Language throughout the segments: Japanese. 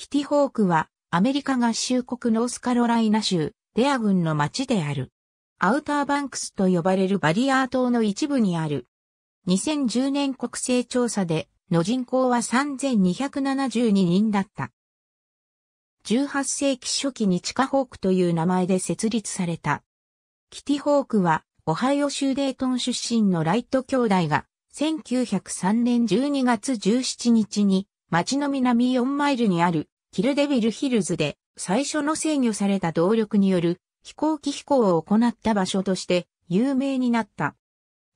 キティホークはアメリカ合衆国ノースカロライナ州デア郡の町である。アウターバンクスと呼ばれるバリアー島の一部にある。2010年国勢調査での人口は3272人だった。18世紀初期に地下ホークという名前で設立された。キティホークはオハイオ州デートン出身のライト兄弟が1903年12月17日に町の南4マイルにあるキルデビルヒルズで最初の制御された動力による飛行機飛行を行った場所として有名になった。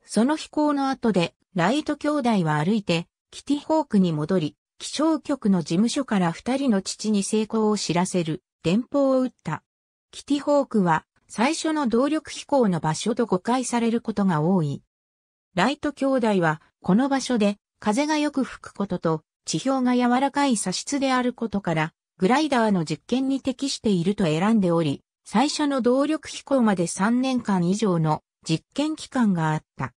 その飛行の後でライト兄弟は歩いてキティホークに戻り、気象局の事務所から二人の父に成功を知らせる電報を打った。キティホークは最初の動力飛行の場所と誤解されることが多い。ライト兄弟はこの場所で風がよく吹くことと地表が柔らかい砂質であることから、グライダーの実験に適していると選んでおり、最初の動力飛行まで3年間以上の実験期間があった。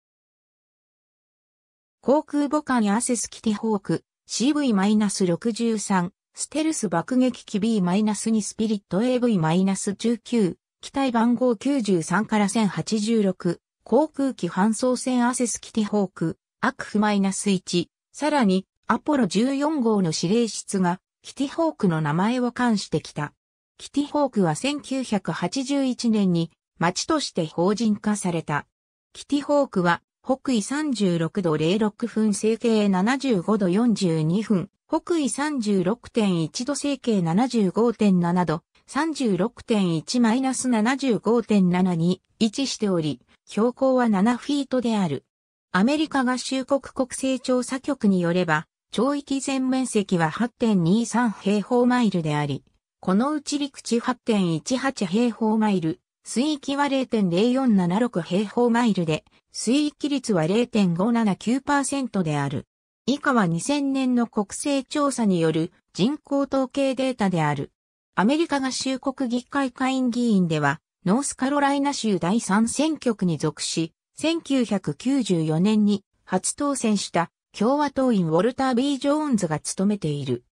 航空母艦アセスキティホーク CV-63 ステルス爆撃機 B-2 スピリット AV-19 機体番号93から1086航空機搬送船アセスキティホークアクフ -1 さらにアポロ14号の指令室がキティホークの名前を冠してきた。キティホークは1981年に町として法人化された。キティホークは北緯36度06分整形75度42分、北緯36.1度整形75.7度、36.1-75.7に位置しており、標高は7フィートである。アメリカ合衆国国勢調査局によれば、町域全面積は8.23平方マイルであり、このうち陸地8.18平方マイル、水域は0.0476平方マイルで、水域率は0.579%である。以下は2000年の国勢調査による人口統計データである。アメリカ合衆国議会下院議員では、ノースカロライナ州第3選挙区に属し、1994年に初当選した共和党員ウォルター・ B・ ジョーンズが務めている。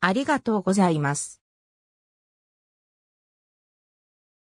ありがとうございます。